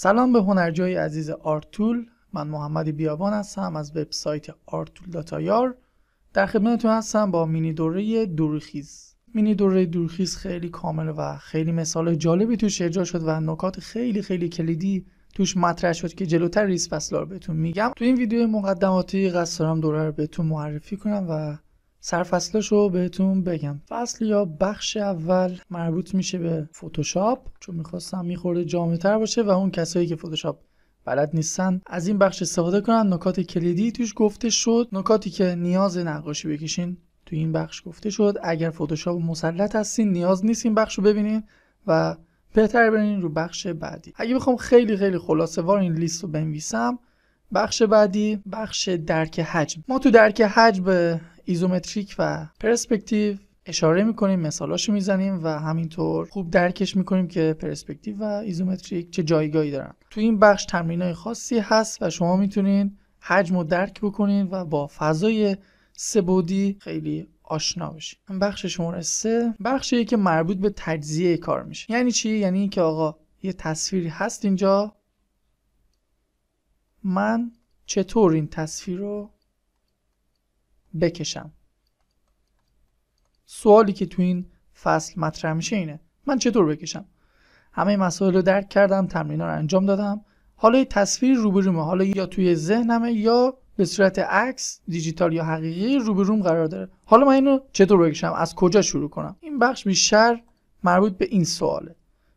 سلام به هنرجوی عزیز آرتول من محمد بیابان هستم از وبسایت آرتول یار در خدمتتون هستم با مینی دوره دورخیز مینی دوره دورخیز خیلی کامل و خیلی مثال جالبی توش اجرا شد و نکات خیلی خیلی کلیدی توش مطرح شد که جلوتر ریس فصلار بهتون میگم تو این ویدیو مقدماتی قصد دارم دوره رو بهتون معرفی کنم و سرفصلاش رو بهتون بگم فصل یا بخش اول مربوط میشه به فتوشاپ چون میخواستم میخورده جامعه تر باشه و اون کسایی که فتوشاپ بلد نیستن از این بخش استفاده کنن نکات کلیدی توش گفته شد نکاتی که نیاز نقاشی بکشین تو این بخش گفته شد اگر فتوشاپ مسلط هستین نیاز نیست این بخش رو ببینین و بهتر برین رو بخش بعدی اگه بخوام خیلی خیلی خلاصه این لیست رو بنویسم بخش بعدی بخش درک حجم ما تو درک حجم ایزومتریک و پرسپکتیو اشاره میکنیم مثالاشو میزنیم و همینطور خوب درکش میکنیم که پرسپکتیو و ایزومتریک چه جایگاهی دارن تو این بخش تمرینای خاصی هست و شما میتونین حجم و درک بکنین و با فضای سبودی خیلی آشنا بشین بخش شماره سه بخشیه که مربوط به تجزیه کار میشه یعنی چی یعنی اینکه آقا یه تصویری هست اینجا من چطور این تصویر رو بکشم سوالی که تو این فصل مطرح میشه اینه من چطور بکشم همه مسائل رو درک کردم تمرین رو انجام دادم حالا یه تصویر روبرومه حالا یا توی ذهنمه یا به صورت عکس دیجیتال یا حقیقی روبروم قرار داره حالا من اینو چطور بکشم از کجا شروع کنم این بخش بیشتر مربوط به این سواله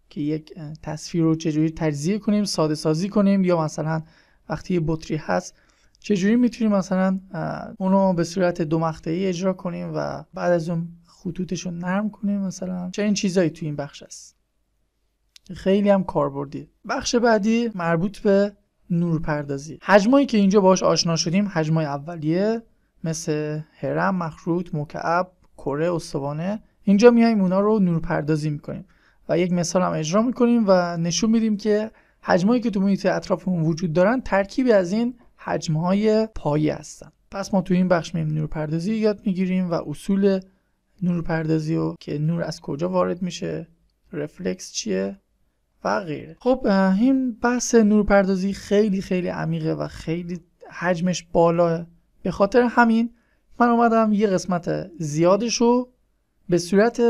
که یک تصویر رو چجوری تجزیه کنیم ساده سازی کنیم یا مثلا وقتی یه بطری هست چجوری میتونیم مثلا اونو به صورت دو ای اجرا کنیم و بعد از اون خطوطش رو نرم کنیم مثلا چه این چیزایی تو این بخش است خیلی هم کاربردی بخش بعدی مربوط به نورپردازی حجمایی که اینجا باش آشنا شدیم حجمای اولیه مثل هرم مخروط مکعب کره استوانه اینجا میایم اونا رو نورپردازی میکنیم و یک مثال هم اجرا میکنیم و نشون میدیم که حجمایی که تو محیط اطرافمون وجود دارن ترکیبی از این های پایی هستن پس ما تو این بخش میریم نورپردازی یاد میگیریم و اصول نورپردازی و که نور از کجا وارد میشه رفلکس چیه و غیره خب این بحث نورپردازی خیلی خیلی عمیقه و خیلی حجمش بالاه به خاطر همین من اومدم یه قسمت زیادش رو به صورت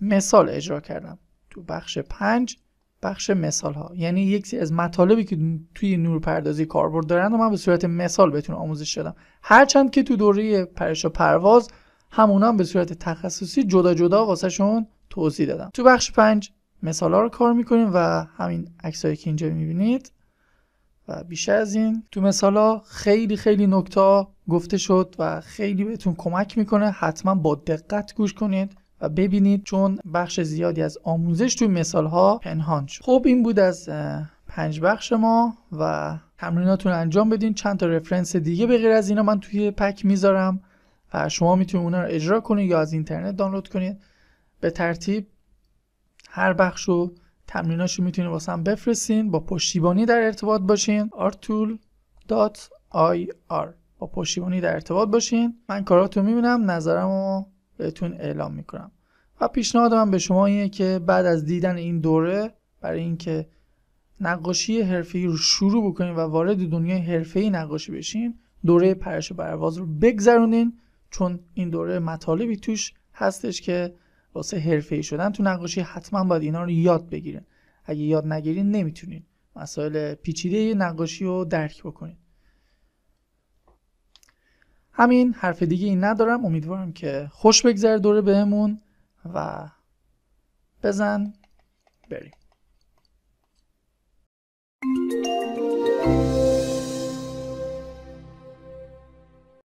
مثال اجرا کردم تو بخش پنج بخش مثال ها یعنی یکی از مطالبی که توی نورپردازی کاربرد دارن و من به صورت مثال بهتون آموزش شدم هرچند که تو دوره پرش و پرواز همونا به صورت تخصصی جدا جدا واسه شون توضیح دادم تو بخش پنج مثال ها رو کار میکنیم و همین عکسایی که اینجا میبینید و بیشتر از این تو مثال ها خیلی خیلی نکتا گفته شد و خیلی بهتون کمک میکنه حتما با دقت گوش کنید ببینید چون بخش زیادی از آموزش توی مثال ها پنهان شد خب این بود از پنج بخش ما و تمریناتون انجام بدین چند تا رفرنس دیگه به غیر از اینا من توی پک میذارم و شما میتونید اونا رو اجرا کنید یا از اینترنت دانلود کنید به ترتیب هر بخش رو تمریناشو میتونید واسه هم بفرستین با پشتیبانی در ارتباط باشین artool.ir با پشتیبانی در ارتباط باشین من کاراتو میبینم رو بهتون اعلام میکنم و پیشنهاد من به شما اینه که بعد از دیدن این دوره برای اینکه نقاشی حرفه‌ای رو شروع بکنید و وارد دنیای حرفه‌ای نقاشی بشین دوره پرش و پرواز رو بگذرونین چون این دوره مطالبی توش هستش که واسه حرفه‌ای شدن تو نقاشی حتما باید اینا رو یاد بگیرین اگه یاد نگیرین نمیتونین مسائل پیچیده نقاشی رو درک بکنین همین حرف دیگه این ندارم امیدوارم که خوش بگذره دوره بهمون و بزن بریم